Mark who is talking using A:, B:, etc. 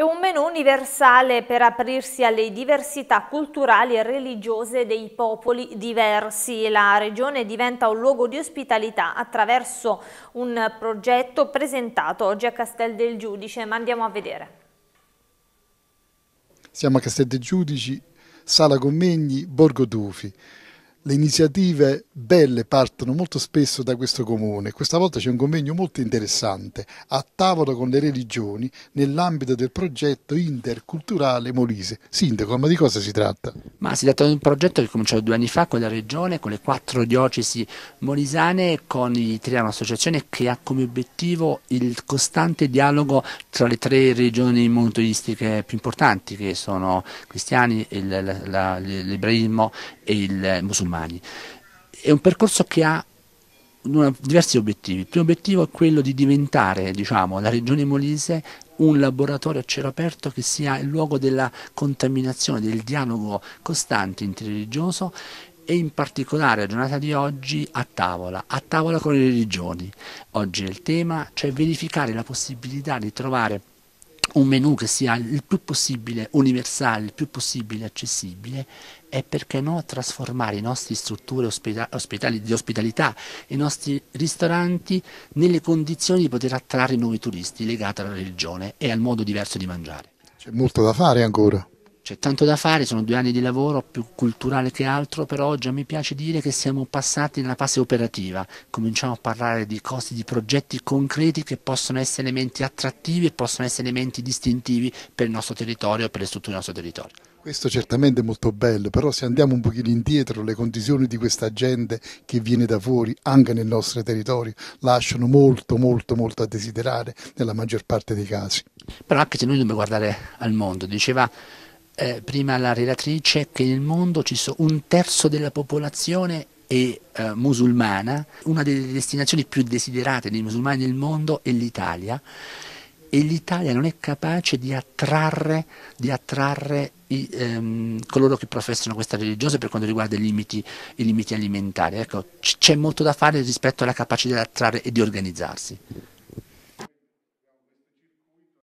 A: È un menù universale per aprirsi alle diversità culturali e religiose dei popoli diversi. La regione diventa un luogo di ospitalità attraverso un progetto presentato oggi a Castel del Giudice, ma andiamo a vedere.
B: Siamo a Castel del Giudici, Sala Commengni, Borgo Dufi le iniziative belle partono molto spesso da questo comune. Questa volta c'è un convegno molto interessante a tavolo con le religioni
A: nell'ambito del progetto interculturale Molise. Sindaco, ma di cosa si tratta? Ma si tratta di un progetto che è cominciato due anni fa con la regione, con le quattro diocesi molisane con i Triano Associazione che ha come obiettivo il costante dialogo tra le tre regioni monoteiste più importanti che sono cristiani, l'ebraismo e il musulmano Magni. È un percorso che ha una, diversi obiettivi. Il primo obiettivo è quello di diventare diciamo, la regione molise un laboratorio a cielo aperto che sia il luogo della contaminazione, del dialogo costante interreligioso e in particolare la giornata di oggi a tavola, a tavola con le religioni. Oggi è il tema, cioè verificare la possibilità di trovare un menu che sia il più possibile universale, il più possibile accessibile e perché no trasformare le nostre strutture ospita ospitali, di ospitalità, i nostri ristoranti nelle condizioni di poter attrarre nuovi turisti legati alla religione e al modo diverso di mangiare. C'è molto da fare ancora. C'è tanto da fare, sono due anni di lavoro più culturale che altro, però già mi piace dire che siamo passati nella fase operativa, cominciamo a parlare di costi di progetti concreti che possono essere elementi attrattivi e possono essere elementi distintivi per il nostro territorio e per le strutture del nostro territorio.
B: Questo certamente è molto bello, però se andiamo un pochino indietro, le condizioni di questa gente che viene da fuori, anche nel nostro
A: territorio, lasciano molto, molto, molto a desiderare nella maggior parte dei casi. Però anche se noi dobbiamo guardare al mondo, diceva eh, prima la relatrice che nel mondo ci so, un terzo della popolazione è eh, musulmana, una delle destinazioni più desiderate dei musulmani nel mondo è l'Italia e l'Italia non è capace di attrarre, di attrarre i, ehm, coloro che professano questa religione per quanto riguarda i limiti, i limiti alimentari. Ecco, c'è molto da fare rispetto alla capacità di attrarre e di organizzarsi.